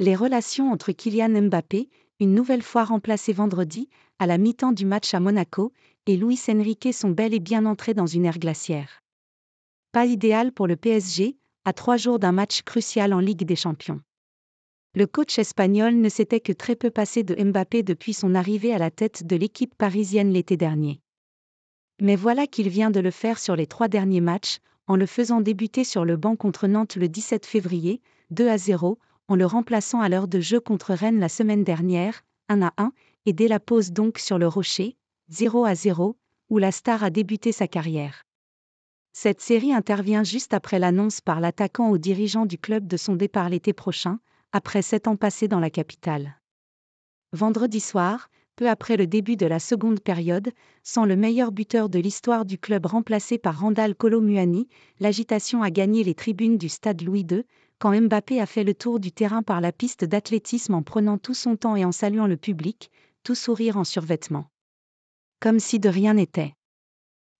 Les relations entre Kylian Mbappé, une nouvelle fois remplacé vendredi, à la mi-temps du match à Monaco, et Luis Enrique sont bel et bien entrés dans une ère glaciaire. Pas idéal pour le PSG, à trois jours d'un match crucial en Ligue des Champions. Le coach espagnol ne s'était que très peu passé de Mbappé depuis son arrivée à la tête de l'équipe parisienne l'été dernier. Mais voilà qu'il vient de le faire sur les trois derniers matchs, en le faisant débuter sur le banc contre Nantes le 17 février, 2 à 0, en le remplaçant à l'heure de jeu contre Rennes la semaine dernière, 1 à 1, et dès la pause donc sur le Rocher, 0 à 0, où la star a débuté sa carrière. Cette série intervient juste après l'annonce par l'attaquant aux dirigeants du club de son départ l'été prochain, après sept ans passés dans la capitale. Vendredi soir, peu après le début de la seconde période, sans le meilleur buteur de l'histoire du club remplacé par Randall Colomuani, l'agitation a gagné les tribunes du stade Louis II, quand Mbappé a fait le tour du terrain par la piste d'athlétisme en prenant tout son temps et en saluant le public, tout sourire en survêtement. Comme si de rien n'était.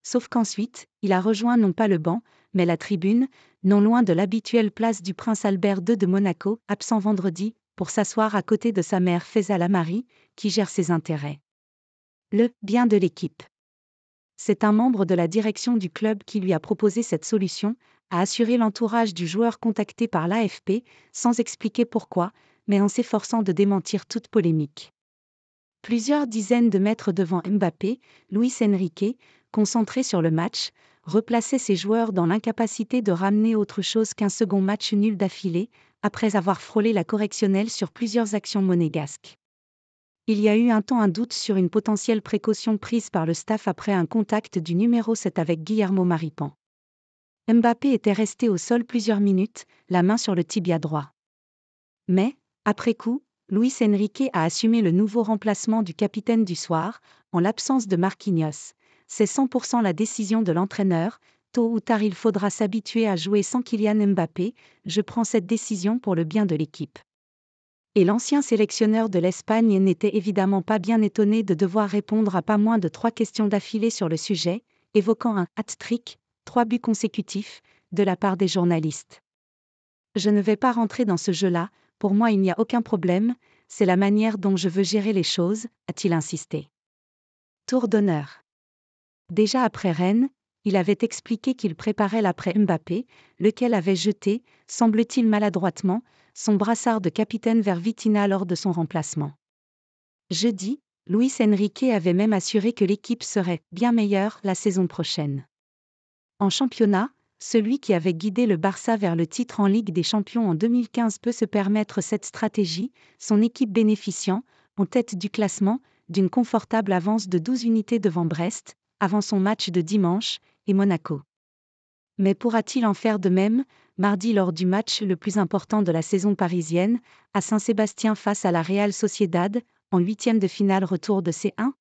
Sauf qu'ensuite, il a rejoint non pas le banc, mais la tribune, non loin de l'habituelle place du prince Albert II de Monaco, absent vendredi, pour s'asseoir à côté de sa mère Faisal Amari, qui gère ses intérêts. Le bien de l'équipe. C'est un membre de la direction du club qui lui a proposé cette solution, a assuré l'entourage du joueur contacté par l'AFP, sans expliquer pourquoi, mais en s'efforçant de démentir toute polémique. Plusieurs dizaines de mètres devant Mbappé, Luis Enrique, concentré sur le match, replaçait ses joueurs dans l'incapacité de ramener autre chose qu'un second match nul d'affilée, après avoir frôlé la correctionnelle sur plusieurs actions monégasques. Il y a eu un temps un doute sur une potentielle précaution prise par le staff après un contact du numéro 7 avec Guillermo Maripan. Mbappé était resté au sol plusieurs minutes, la main sur le tibia droit. Mais, après coup, Luis Enrique a assumé le nouveau remplacement du capitaine du soir, en l'absence de Marquinhos. C'est 100% la décision de l'entraîneur, tôt ou tard il faudra s'habituer à jouer sans Kylian Mbappé, je prends cette décision pour le bien de l'équipe. Et l'ancien sélectionneur de l'Espagne n'était évidemment pas bien étonné de devoir répondre à pas moins de trois questions d'affilée sur le sujet, évoquant un hat-trick trois buts consécutifs, de la part des journalistes. Je ne vais pas rentrer dans ce jeu-là, pour moi il n'y a aucun problème, c'est la manière dont je veux gérer les choses, a-t-il insisté. Tour d'honneur. Déjà après Rennes, il avait expliqué qu'il préparait l'après Mbappé, lequel avait jeté, semble-t-il maladroitement, son brassard de capitaine vers Vitina lors de son remplacement. Jeudi, Luis Enrique avait même assuré que l'équipe serait bien meilleure la saison prochaine. En championnat, celui qui avait guidé le Barça vers le titre en Ligue des Champions en 2015 peut se permettre cette stratégie, son équipe bénéficiant, en tête du classement, d'une confortable avance de 12 unités devant Brest, avant son match de dimanche, et Monaco. Mais pourra-t-il en faire de même, mardi lors du match le plus important de la saison parisienne, à Saint-Sébastien face à la Real Sociedad, en huitième de finale retour de C1